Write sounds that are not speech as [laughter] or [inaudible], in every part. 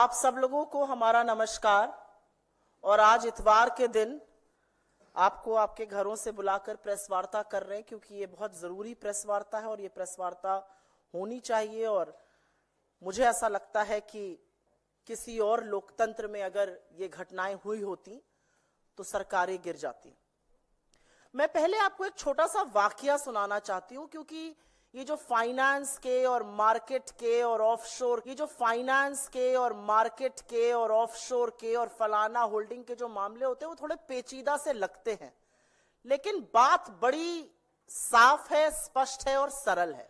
आप सब लोगों को हमारा नमस्कार और आज इतवार के दिन आपको आपके घरों से बुलाकर प्रेस वार्ता कर रहे हैं क्योंकि ये बहुत ज़रूरी प्रेस वार्ता है और ये प्रेस वार्ता होनी चाहिए और मुझे ऐसा लगता है कि किसी और लोकतंत्र में अगर ये घटनाएं हुई होती तो सरकारें गिर जाती मैं पहले आपको एक छोटा सा वाक्य सुनाना चाहती हूँ क्योंकि ये जो फाइनेंस के और मार्केट के और ऑफशोर ये जो फाइनेंस के और मार्केट के और ऑफशोर के और फलाना होल्डिंग के जो मामले होते हैं वो थोड़े पेचीदा से लगते हैं लेकिन बात बड़ी साफ है स्पष्ट है और सरल है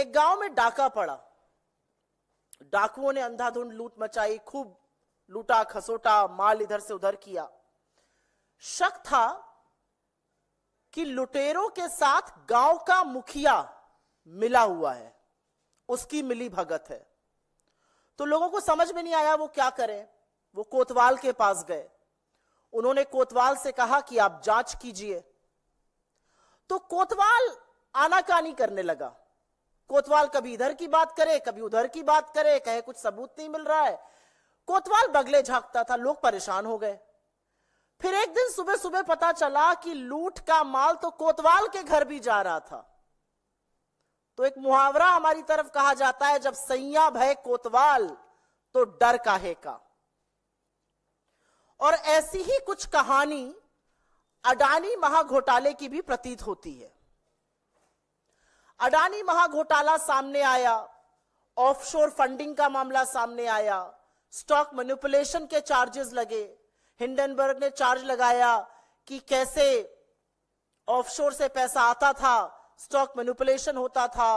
एक गांव में डाका पड़ा डाकुओं ने अंधाधुंध लूट मचाई खूब लूटा खसोटा माल इधर से उधर किया शक था कि लुटेरों के साथ गांव का मुखिया मिला हुआ है उसकी मिली भगत है तो लोगों को समझ में नहीं आया वो क्या करें वो कोतवाल के पास गए उन्होंने कोतवाल से कहा कि आप जांच कीजिए तो कोतवाल आनाकानी करने लगा कोतवाल कभी इधर की बात करे कभी उधर की बात करे कहे कुछ सबूत नहीं मिल रहा है कोतवाल बगले झांकता था लोग परेशान हो गए फिर एक दिन सुबह सुबह पता चला कि लूट का माल तो कोतवाल के घर भी जा रहा था तो एक मुहावरा हमारी तरफ कहा जाता है जब सैया भय कोतवाल तो डर काहे का और ऐसी ही कुछ कहानी अडानी महाघोटाले की भी प्रतीत होती है अडानी महाघोटाला सामने आया ऑफशोर फंडिंग का मामला सामने आया स्टॉक मैनिपुलेशन के चार्जेस लगे हिंडनबर्ग ने चार्ज लगाया कि कैसे ऑफशोर से पैसा आता था स्टॉक मेनुपुलेशन होता था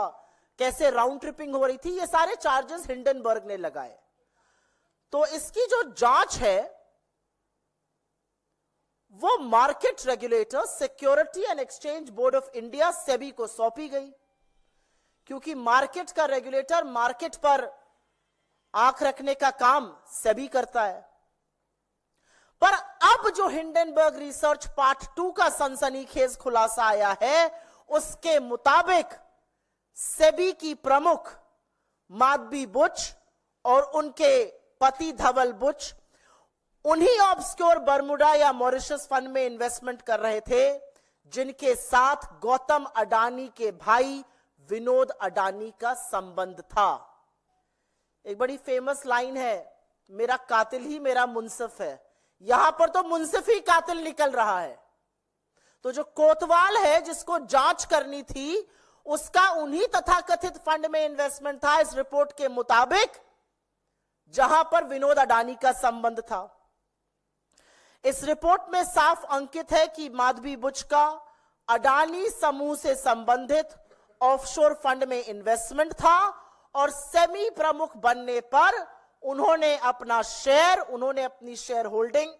कैसे राउंड ट्रिपिंग हो रही थी ये सारे चार्जेस हिंडनबर्ग ने लगाए तो इसकी जो जांच है वो market regulator security and exchange board of India SEBI को सौंपी गई क्योंकि मार्केट का रेगुलेटर मार्केट पर आंख रखने का काम सेबी करता है पर अब जो हिंडनबर्ग रिसर्च पार्ट टू का सनसनीखेज खुलासा आया है उसके मुताबिक सेबी की प्रमुख माधवी बुच और उनके पति धवल बुच उन्हीं ऑब्सक्योर बर्मुडा या मॉरिशस फंड में इन्वेस्टमेंट कर रहे थे जिनके साथ गौतम अडानी के भाई विनोद अडानी का संबंध था एक बड़ी फेमस लाइन है मेरा कातिल ही मेरा मुंसफ है यहां पर तो मुंसिफी कातिल निकल रहा है तो जो कोतवाल है जिसको जांच करनी थी उसका उन्हीं तथाकथित फंड में इन्वेस्टमेंट था इस रिपोर्ट के मुताबिक जहां पर विनोद अडानी का संबंध था इस रिपोर्ट में साफ अंकित है कि माधवी बुच का अडानी समूह से संबंधित ऑफशोर फंड में इन्वेस्टमेंट था और सेमी प्रमुख बनने पर उन्होंने अपना शेयर उन्होंने अपनी शेयर होल्डिंग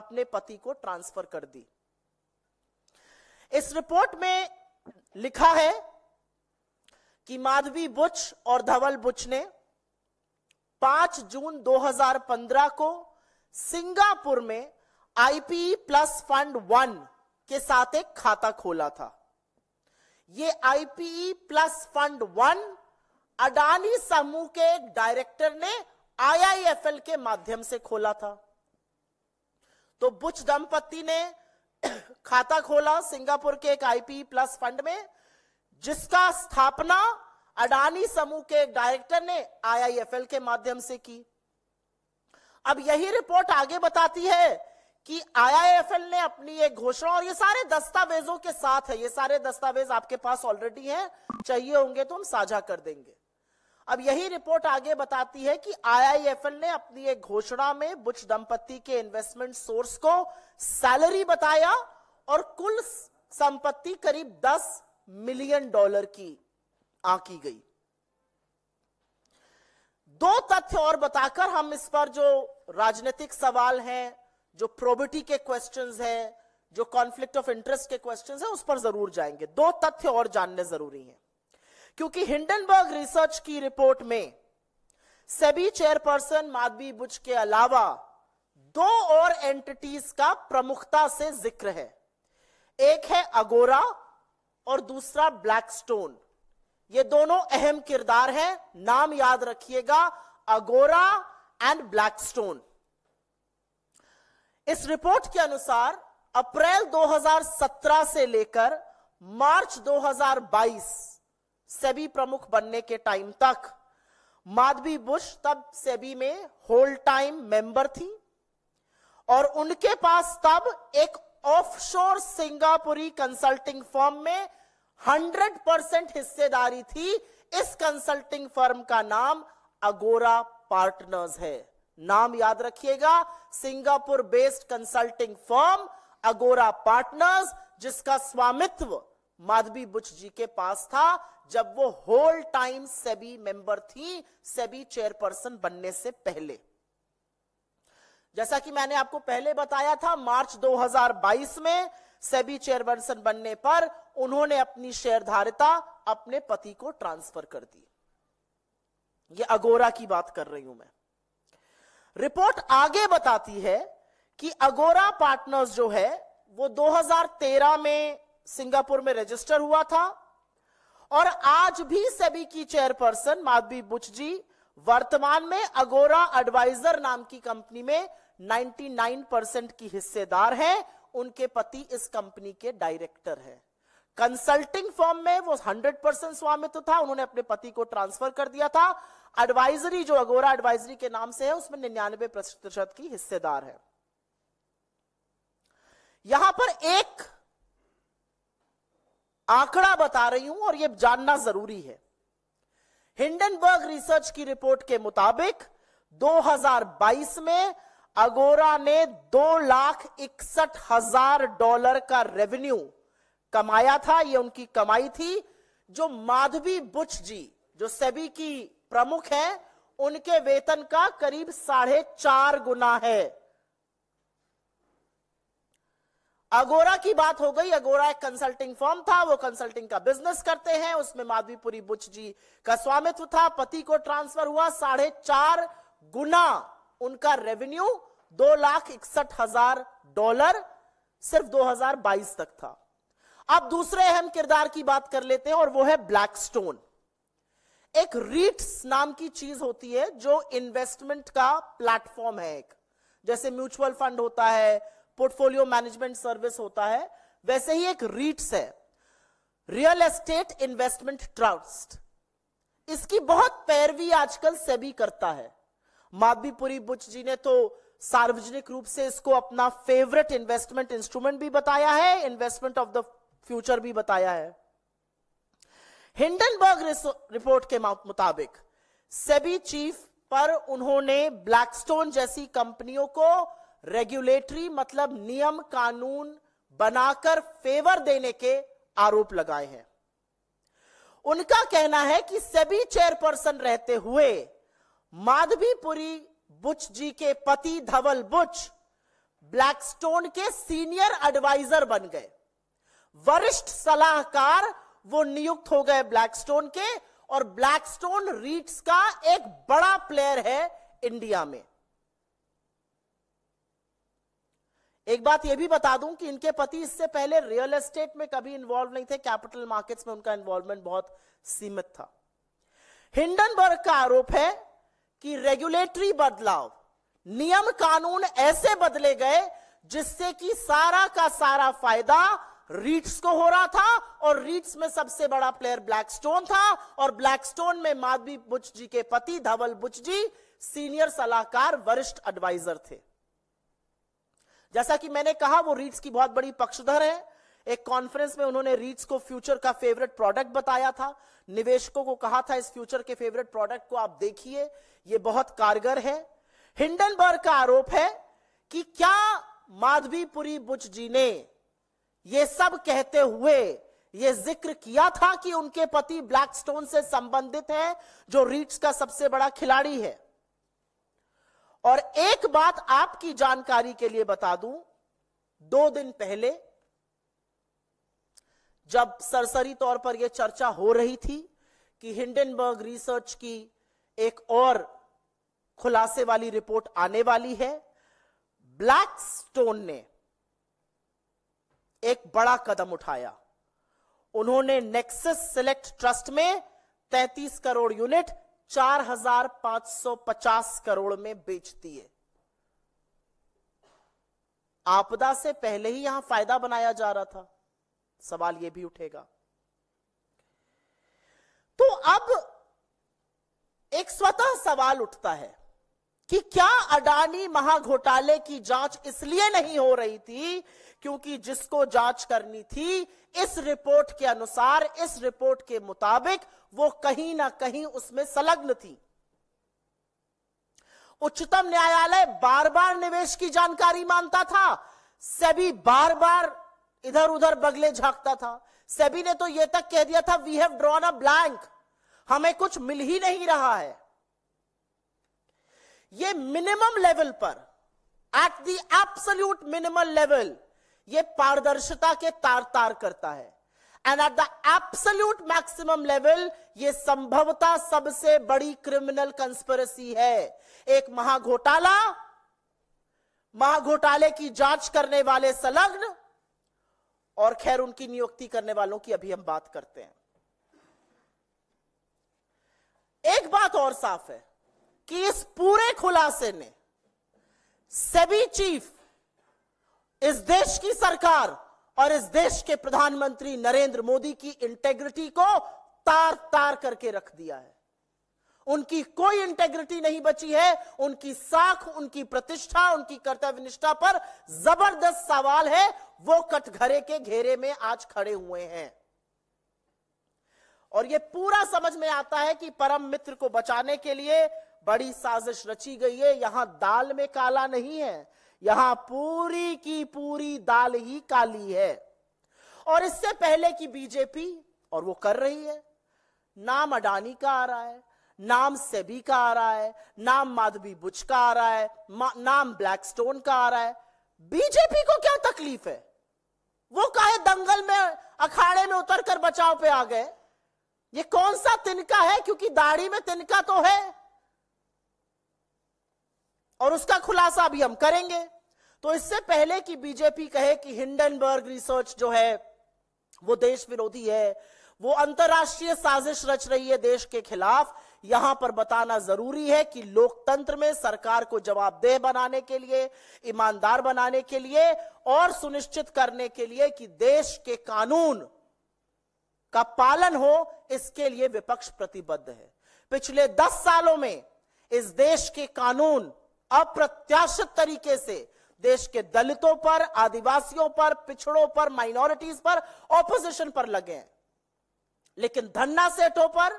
अपने पति को ट्रांसफर कर दी इस रिपोर्ट में लिखा है कि माधवी बुच और धवल बुच ने 5 जून 2015 को सिंगापुर में आईपी प्लस फंड वन के साथ एक खाता खोला था ये IPE plus fund one Adani समूह के डायरेक्टर ने आईआईएफएल के माध्यम से खोला था तो बुच दंपति ने [clears throat] खाता खोला सिंगापुर के एक आईपी प्लस फंड में जिसका स्थापना अडानी समूह के एक डायरेक्टर ने आईआईएफएल के माध्यम से की अब यही रिपोर्ट आगे बताती है कि आईआईएफएल ने अपनी एक घोषणा और ये सारे दस्तावेजों के साथ है ये सारे दस्तावेज आपके पास ऑलरेडी हैं चाहिए होंगे तो हम साझा कर देंगे अब यही रिपोर्ट आगे बताती है कि आईआईएफएल ने अपनी एक घोषणा में बुच दंपति के इन्वेस्टमेंट सोर्स को सैलरी बताया और कुल संपत्ति करीब 10 मिलियन डॉलर की आंकी गई दो तथ्य और बताकर हम इस पर जो राजनीतिक सवाल हैं जो प्रोबिटी के क्वेश्चंस हैं जो कॉन्फ्लिक्ट ऑफ इंटरेस्ट के क्वेश्चंस हैं उस पर जरूर जाएंगे दो तथ्य और जानने जरूरी हैं क्योंकि हिंडनबर्ग रिसर्च की रिपोर्ट में सभी चेयरपर्सन माधवी बुच के अलावा दो और एंटिटीज का प्रमुखता से जिक्र है एक है अगोरा और दूसरा ब्लैकस्टोन ये दोनों अहम किरदार हैं नाम याद रखिएगा अगोरा एंड ब्लैकस्टोन इस रिपोर्ट के अनुसार अप्रैल 2017 से लेकर मार्च 2022 सेबी प्रमुख बनने के टाइम तक माधवी बुश तब सेबी में होल टाइम मेंबर थी और उनके पास तब एक ऑफशोर सिंगापुरी कंसल्टिंग फर्म में 100 परसेंट हिस्सेदारी थी इस कंसल्टिंग फर्म का नाम अगोरा पार्टनर्स है नाम याद रखिएगा Singapore based consulting firm Agora partners जिसका स्वामित्व माधवी बुच जी के पास था जब वो होल टाइम सेबी मेंबर थी सेबी चेयरपर्सन बनने से पहले जैसा कि मैंने आपको पहले बताया था मार्च 2022 में सेबी चेयरपर्सन बनने पर उन्होंने अपनी शेयरधारिता अपने पति को ट्रांसफर कर दी ये अगोरा की बात कर रही हूं मैं रिपोर्ट आगे बताती है कि अगोरा पार्टनर्स जो है वो 2013 में सिंगापुर में रजिस्टर हुआ था और आज भी सभी की चेयरपर्सन माधवी बुच जी वर्तमान में अगोरा एडवाइजर नाम की कंपनी में 99 परसेंट की हिस्सेदार हैं उनके पति इस कंपनी के डायरेक्टर हैं कंसल्टिंग फॉर्म में वो 100 परसेंट स्वामित्व था उन्होंने अपने पति को ट्रांसफर कर दिया था एडवाइजरी जो अगोरा एडवाइजरी के नाम से है उसमें निन्यानवे प्रतिशत की हिस्सेदार है यहां पर एक आंकड़ा बता रही हूं और यह जानना जरूरी है हिंडनबर्ग रिसर्च की रिपोर्ट के मुताबिक 2022 में अगोरा ने दो लाख इकसठ हजार डॉलर का रेवेन्यू कमाया था यह उनकी कमाई थी जो माधवी बुच जी जो सेबी की प्रमुख है उनके वेतन का करीब साढ़े चार गुना है अगोरा की बात हो गई अगोरा एक कंसल्टिंग फॉर्म था वो कंसल्टिंग का बिजनेस करते हैं उसमें माधवीपुरी बुच जी का स्वामित्व था पति को ट्रांसफर हुआ साढ़े चार गुना उनका रेवेन्यू दो लाख इकसठ हजार डॉलर सिर्फ 2022 तक था अब दूसरे अहम किरदार की बात कर लेते हैं और वो है ब्लैकस्टोन एक रीट्स नाम की चीज होती है जो इन्वेस्टमेंट का प्लेटफॉर्म है एक जैसे म्यूचुअल फंड होता है पोर्टफोलियो मैनेजमेंट सर्विस होता है वैसे ही एक रीट्स है रियल एस्टेट इन्वेस्टमेंट ट्रस्ट इसकी बहुत पैरवी आजकल सेबी करता है माधवीपुरी बुच जी ने तो सार्वजनिक रूप से इसको अपना फेवरेट इन्वेस्टमेंट इंस्ट्रूमेंट भी बताया है इन्वेस्टमेंट ऑफ द फ्यूचर भी बताया है हिंडनबर्ग रिपोर्ट के मुताबिक सेबी चीफ पर उन्होंने ब्लैकस्टोन जैसी कंपनियों को रेगुलेटरी मतलब नियम कानून बनाकर फेवर देने के आरोप लगाए हैं उनका कहना है कि सभी चेयरपर्सन रहते हुए माधवीपुरी बुच जी के पति धवल बुच ब्लैकस्टोन के सीनियर एडवाइजर बन गए वरिष्ठ सलाहकार वो नियुक्त हो गए ब्लैकस्टोन के और ब्लैकस्टोन रीट्स का एक बड़ा प्लेयर है इंडिया में एक बात यह भी बता दूं कि इनके पति इससे पहले रियल एस्टेट में कभी इन्वॉल्व नहीं थे कैपिटल मार्केट्स में उनका इन्वॉल्वमेंट बहुत सीमित था हिंडनबर्ग का आरोप है कि रेगुलेटरी बदलाव नियम कानून ऐसे बदले गए जिससे कि सारा का सारा फायदा रीट्स को हो रहा था और रीट्स में सबसे बड़ा प्लेयर ब्लैकस्टोन था और ब्लैकस्टोन में माधवी बुच जी के पति धवल बुच जी सीनियर सलाहकार वरिष्ठ एडवाइजर थे जैसा कि मैंने कहा वो रीट्स की बहुत बड़ी पक्षधर है एक कॉन्फ्रेंस में उन्होंने रीट्स को फ्यूचर का फेवरेट प्रोडक्ट बताया था निवेशकों को कहा था इस फ्यूचर के फेवरेट प्रोडक्ट को आप देखिए ये बहुत कारगर है हिंडनबर्ग का आरोप है कि क्या माधवीपुरी बुच जी ने ये सब कहते हुए ये जिक्र किया था कि उनके पति ब्लैकस्टोन से संबंधित है जो रीट्स का सबसे बड़ा खिलाड़ी है और एक बात आपकी जानकारी के लिए बता दूं दो दिन पहले जब सरसरी तौर पर यह चर्चा हो रही थी कि हिंडनबर्ग रिसर्च की एक और खुलासे वाली रिपोर्ट आने वाली है ब्लैक स्टोन ने एक बड़ा कदम उठाया उन्होंने नेक्सस सिलेक्ट ट्रस्ट में 33 करोड़ यूनिट 4550 करोड़ में बेचती है आपदा से पहले ही यहां फायदा बनाया जा रहा था सवाल यह भी उठेगा तो अब एक स्वतः सवाल उठता है कि क्या अडानी महाघोटाले की जांच इसलिए नहीं हो रही थी क्योंकि जिसको जांच करनी थी इस रिपोर्ट के अनुसार इस रिपोर्ट के मुताबिक वो कहीं ना कहीं उसमें संलग्न थी उच्चतम न्यायालय बार बार निवेश की जानकारी मानता था सभी बार बार इधर उधर बगले झांकता था सभी ने तो यह तक कह दिया था we have drawn a blank हमें कुछ मिल ही नहीं रहा है ये मिनिमम लेवल पर at the absolute minimum level ये पारदर्शिता के तार तार करता है and at the absolute maximum level ये संभवता सबसे बड़ी क्रिमिनल कंस्पिरसी है एक महाघोटाला महाघोटाले की जांच करने वाले संलग्न और खैर उनकी नियुक्ति करने वालों की अभी हम बात करते हैं एक बात और साफ है कि इस पूरे खुलासे ने सभी चीफ इस देश की सरकार और इस देश के प्रधानमंत्री नरेंद्र मोदी की इंटेग्रिटी को तार तार करके रख दिया है उनकी कोई इंटेग्रिटी नहीं बची है उनकी साख उनकी प्रतिष्ठा उनकी कर्तव्य निष्ठा पर जबरदस्त सवाल है वो कटघरे के घेरे में आज खड़े हुए हैं और ये पूरा समझ में आता है कि परम मित्र को बचाने के लिए बड़ी साजिश रची गई है यहां दाल में काला नहीं है यहां पूरी की पूरी दाल ही काली है और इससे पहले की बीजेपी और वो कर रही है नाम अडानी का आ रहा है नाम सेबी का आ रहा है नाम माधवी बुच का आ रहा है नाम ब्लैकस्टोन का आ रहा है बीजेपी को क्या तकलीफ है वो काहे दंगल में अखाड़े में उतर कर बचाव पे आ गए ये कौन सा तिनका है क्योंकि दाढ़ी में तिनका तो है और उसका खुलासा भी हम करेंगे तो इससे पहले कि बीजेपी कहे कि हिंडनबर्ग रिसर्च जो है वो देश विरोधी है वो अंतर्राष्ट्रीय साजिश रच रही है देश के खिलाफ यहां पर बताना जरूरी है कि लोकतंत्र में सरकार को जवाबदेह बनाने के लिए ईमानदार बनाने के लिए और सुनिश्चित करने के लिए कि देश के कानून का पालन हो इसके लिए विपक्ष प्रतिबद्ध है पिछले दस सालों में इस देश के कानून अप्रत्याशित तरीके से देश के दलितों पर आदिवासियों पर पिछड़ों पर माइनॉरिटीज पर ऑपोजिशन पर लगे हैं लेकिन धन्ना सेठों पर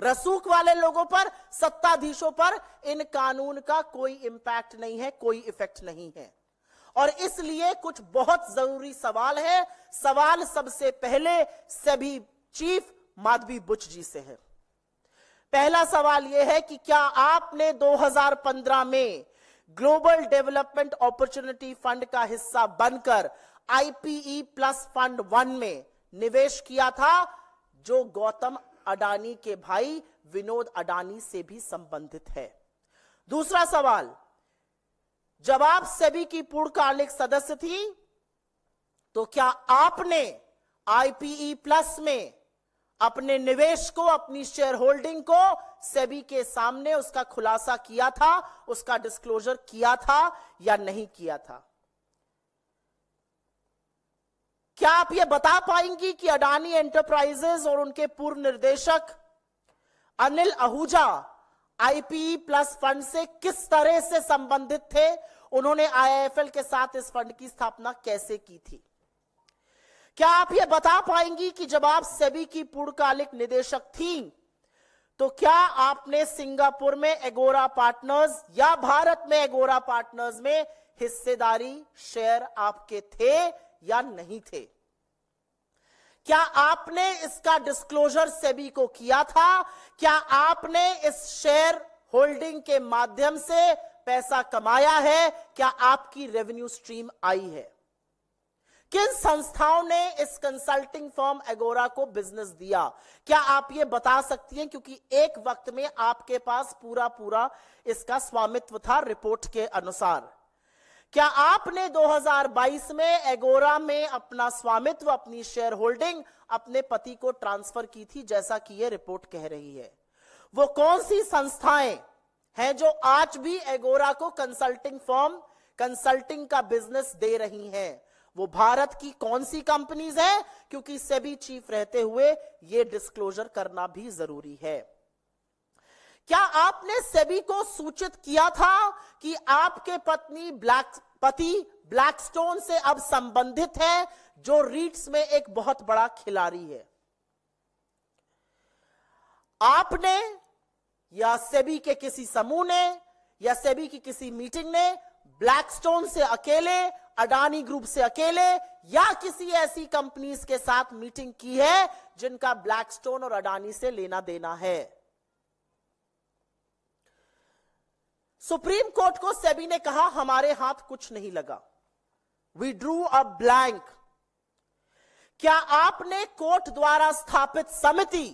रसूख वाले लोगों पर सत्ताधीशों पर इन कानून का कोई इंपैक्ट नहीं है कोई इफेक्ट नहीं है और इसलिए कुछ बहुत जरूरी सवाल है सवाल सबसे पहले सभी चीफ माधवी बुच जी से है पहला सवाल यह है कि क्या आपने 2015 में ग्लोबल डेवलपमेंट अपॉर्चुनिटी फंड का हिस्सा बनकर आईपीई प्लस फंड वन में निवेश किया था जो गौतम अडानी के भाई विनोद अडानी से भी संबंधित है दूसरा सवाल जब आप सभी की पूर्णकालिक सदस्य थी तो क्या आपने आईपीई प्लस e में अपने निवेश को अपनी शेयर होल्डिंग को सेबी के सामने उसका खुलासा किया था उसका डिस्क्लोजर किया था या नहीं किया था क्या आप यह बता पाएंगी कि अडानी एंटरप्राइजेस और उनके पूर्व निर्देशक Anil Ahuja IPE plus fund से किस तरह से संबंधित थे उन्होंने आईआईएफएल के साथ इस फंड की स्थापना कैसे की थी क्या आप ये बता पाएंगी कि जब आप सेबी की पूर्णकालिक निदेशक थी तो क्या आपने सिंगापुर में एगोरा पार्टनर्स या भारत में एगोरा पार्टनर्स में हिस्सेदारी शेयर आपके थे या नहीं थे क्या आपने इसका डिस्क्लोजर सेबी को किया था क्या आपने इस शेयर होल्डिंग के माध्यम से पैसा कमाया है क्या आपकी रेवेन्यू स्ट्रीम आई है किन संस्थाओं ने इस कंसल्टिंग फॉर्म एगोरा को बिजनेस दिया क्या आप ये बता सकती हैं क्योंकि एक वक्त में आपके पास पूरा पूरा इसका स्वामित्व था रिपोर्ट के अनुसार क्या आपने 2022 में एगोरा में अपना स्वामित्व अपनी शेयर होल्डिंग अपने पति को ट्रांसफर की थी जैसा कि यह रिपोर्ट कह रही है वो कौन सी संस्थाएं हैं जो आज भी एगोरा को कंसल्टिंग फॉर्म कंसल्टिंग का बिजनेस दे रही हैं वो भारत की कौन सी कंपनीज है क्योंकि सेबी चीफ रहते हुए ये डिस्क्लोजर करना भी जरूरी है क्या आपने सेबी को सूचित किया था कि आपके पत्नी ब्लैक पति ब्लैकस्टोन से अब संबंधित है जो रीट्स में एक बहुत बड़ा खिलाड़ी है आपने या सेबी के किसी समूह ने या सेबी की किसी मीटिंग ने ब्लैकस्टोन से अकेले अडानी ग्रुप से अकेले या किसी ऐसी कंपनीज के साथ मीटिंग की है जिनका ब्लैकस्टोन और अडानी से लेना देना है सुप्रीम कोर्ट को सेबी ने कहा हमारे हाथ कुछ नहीं लगा वी ड्रू अ ब्लैंक क्या आपने कोर्ट द्वारा स्थापित समिति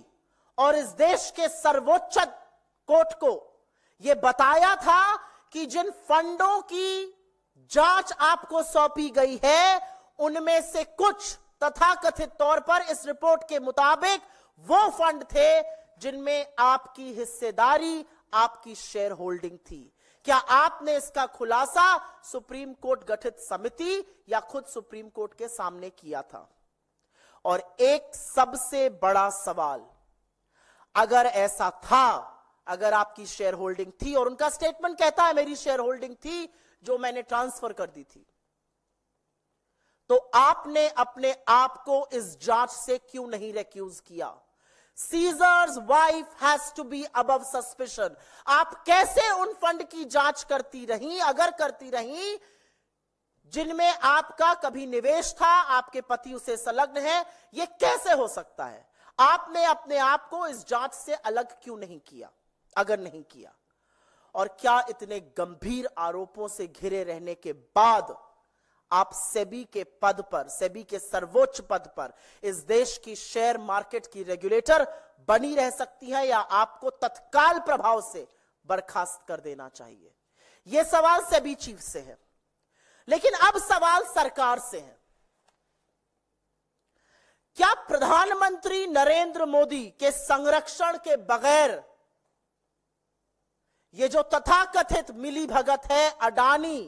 और इस देश के सर्वोच्च कोर्ट को यह बताया था कि जिन फंडों की जांच आपको सौंपी गई है उनमें से कुछ तथाकथित तौर पर इस रिपोर्ट के मुताबिक वो फंड थे जिनमें आपकी हिस्सेदारी आपकी शेयर होल्डिंग थी क्या आपने इसका खुलासा सुप्रीम कोर्ट गठित समिति या खुद सुप्रीम कोर्ट के सामने किया था और एक सबसे बड़ा सवाल अगर ऐसा था अगर आपकी शेयर होल्डिंग थी और उनका स्टेटमेंट कहता है मेरी शेयर होल्डिंग थी जो मैंने ट्रांसफर कर दी थी तो आपने अपने आप को इस जांच से क्यों नहीं रेक्यूज किया Caesar's wife has to be above suspicion आप कैसे उन फंड की जांच करती रही अगर करती रही जिनमें आपका कभी निवेश था आपके पति उसे संलग्न है यह कैसे हो सकता है आपने अपने आप को इस जांच से अलग क्यों नहीं किया अगर नहीं किया और क्या इतने गंभीर आरोपों से घिरे रहने के बाद आप सेबी के पद पर सेबी के सर्वोच्च पद पर इस देश की शेयर मार्केट की रेगुलेटर बनी रह सकती है या आपको तत्काल प्रभाव से बर्खास्त कर देना चाहिए यह सवाल सेबी चीफ से है लेकिन अब सवाल सरकार से है क्या प्रधानमंत्री नरेंद्र मोदी के संरक्षण के बगैर ये जो तथाकथित मिली भगत है अडानी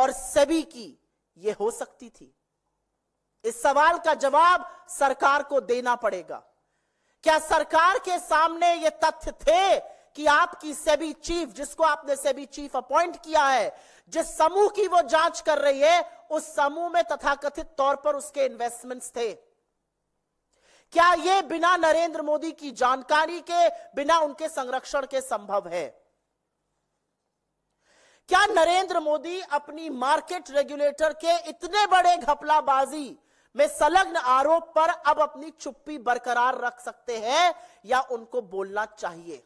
और सेबी की ये हो सकती थी इस सवाल का जवाब सरकार को देना पड़ेगा क्या सरकार के सामने ये तथ्य थे कि आपकी सेबी चीफ जिसको आपने सेबी चीफ अपॉइंट किया है जिस समूह की वो जांच कर रही है उस समूह में तथाकथित तौर पर उसके इन्वेस्टमेंट्स थे क्या ये बिना नरेंद्र मोदी की जानकारी के बिना उनके संरक्षण के संभव है क्या नरेंद्र मोदी अपनी मार्केट रेगुलेटर के इतने बड़े घपलाबाजी में संलग्न आरोप पर अब अपनी चुप्पी बरकरार रख सकते हैं या उनको बोलना चाहिए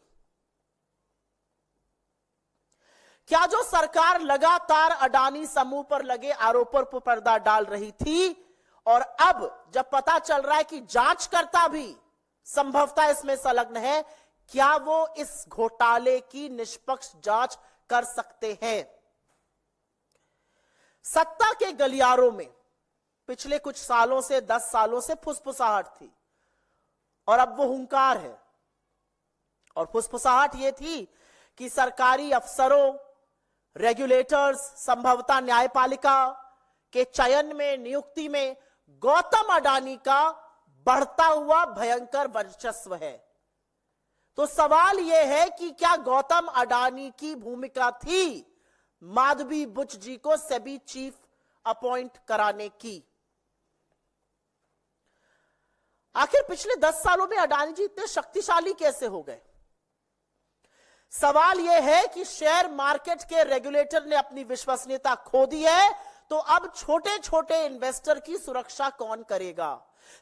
क्या जो सरकार लगातार अडानी समूह पर लगे आरोपों पर पर्दा डाल रही थी और अब जब पता चल रहा है कि जांच करता भी संभवतः इसमें संलग्न है क्या वो इस घोटाले की निष्पक्ष जांच कर सकते हैं सत्ता के गलियारों में पिछले कुछ सालों से दस सालों से फुसफुसाहट थी और अब वो हुंकार है और फुसफुसाहट ये थी कि सरकारी अफसरों रेगुलेटर्स संभवता न्यायपालिका के चयन में नियुक्ति में गौतम अडानी का बढ़ता हुआ भयंकर वर्चस्व है तो सवाल यह है कि क्या गौतम अडानी की भूमिका थी माधवी बुच जी को सेबी चीफ अपॉइंट कराने की आखिर पिछले दस सालों में अडानी जी इतने शक्तिशाली कैसे हो गए सवाल यह है कि शेयर मार्केट के रेगुलेटर ने अपनी विश्वसनीयता खो दी है तो अब छोटे छोटे इन्वेस्टर की सुरक्षा कौन करेगा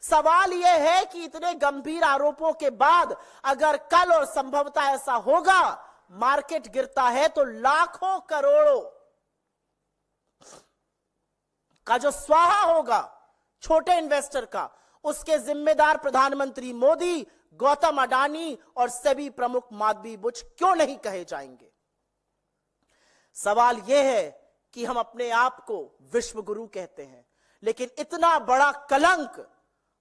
सवाल यह है कि इतने गंभीर आरोपों के बाद अगर कल और संभवतः ऐसा होगा मार्केट गिरता है तो लाखों करोड़ों का जो स्वाहा होगा छोटे इन्वेस्टर का उसके जिम्मेदार प्रधानमंत्री मोदी गौतम अडानी और सभी प्रमुख माधवी बुच्छ क्यों नहीं कहे जाएंगे सवाल यह है कि हम अपने आप को विश्वगुरु कहते हैं लेकिन इतना बड़ा कलंक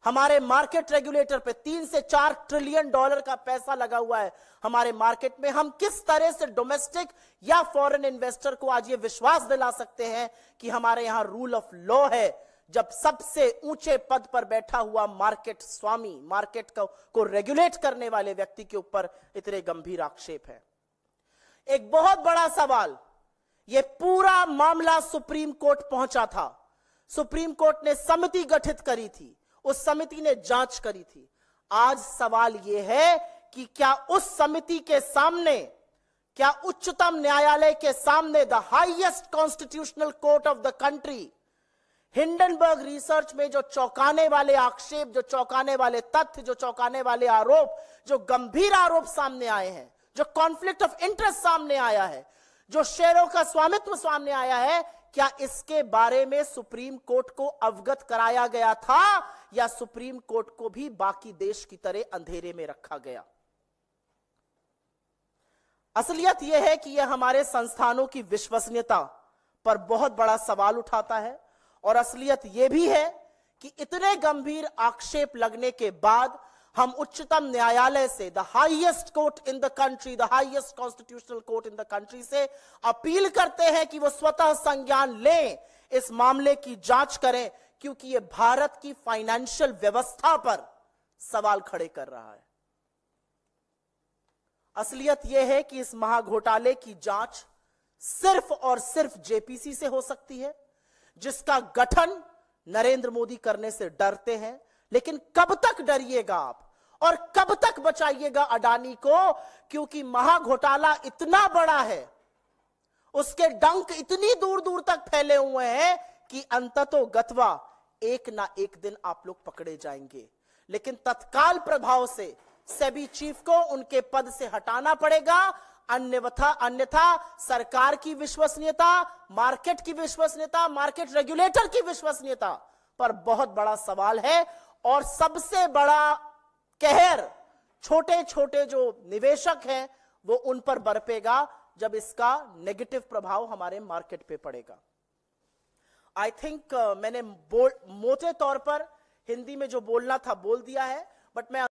हमारे मार्केट रेगुलेटर पे तीन से चार ट्रिलियन डॉलर का पैसा लगा हुआ है हमारे मार्केट में हम किस तरह से डोमेस्टिक या फॉरेन इन्वेस्टर को आज ये विश्वास दिला सकते हैं कि हमारे यहां रूल ऑफ लॉ है जब सबसे ऊंचे पद पर बैठा हुआ मार्केट स्वामी मार्केट को, को रेगुलेट करने वाले व्यक्ति के ऊपर इतने गंभीर आक्षेप है एक बहुत बड़ा सवाल यह पूरा मामला सुप्रीम कोर्ट पहुंचा था सुप्रीम कोर्ट ने समिति गठित करी थी उस समिति ने जांच करी थी आज सवाल यह है कि क्या उस समिति के सामने क्या उच्चतम न्यायालय के सामने the highest constitutional court of the country Hindenburg research में जो चौंकाने वाले आक्षेप जो चौंकाने वाले तथ्य जो चौंकाने वाले आरोप जो गंभीर आरोप सामने आए हैं जो कॉन्फ्लिक्ट ऑफ इंटरेस्ट सामने आया है जो शेरों का स्वामित्व सामने आया है क्या इसके बारे में सुप्रीम कोर्ट को अवगत कराया गया था या सुप्रीम कोर्ट को भी बाकी देश की तरह अंधेरे में रखा गया असलियत यह है कि यह हमारे संस्थानों की विश्वसनीयता पर बहुत बड़ा सवाल उठाता है और असलियत यह भी है कि इतने गंभीर आक्षेप लगने के बाद हम उच्चतम न्यायालय से the highest court in the country the highest constitutional court in the country से अपील करते हैं कि वो स्वतः संज्ञान लें इस मामले की जांच करें क्योंकि ये भारत की फाइनेंशियल व्यवस्था पर सवाल खड़े कर रहा है असलियत यह है कि इस महाघोटाले की जांच सिर्फ और सिर्फ जेपीसी से हो सकती है जिसका गठन नरेंद्र मोदी करने से डरते हैं लेकिन कब तक डरिएगा आप और कब तक बचाइएगा अडानी को क्योंकि महाघोटाला इतना बड़ा है उसके डंक इतनी दूर दूर तक फैले हुए हैं कि अंततो गतवा एक ना एक दिन आप लोग पकड़े जाएंगे लेकिन तत्काल प्रभाव से सभी चीफ को उनके पद से हटाना पड़ेगा अन्यथा अन्यथा सरकार की विश्वसनीयता मार्केट की विश्वसनीयता मार्केट रेगुलेटर की विश्वसनीयता पर बहुत बड़ा सवाल है और सबसे बड़ा कहर छोटे छोटे जो निवेशक हैं वो उन पर बरपेगा जब इसका नेगेटिव प्रभाव हमारे मार्केट पे पड़ेगा आई थिंक uh, मैंने मोटे तौर पर हिंदी में जो बोलना था बोल दिया है बट मैं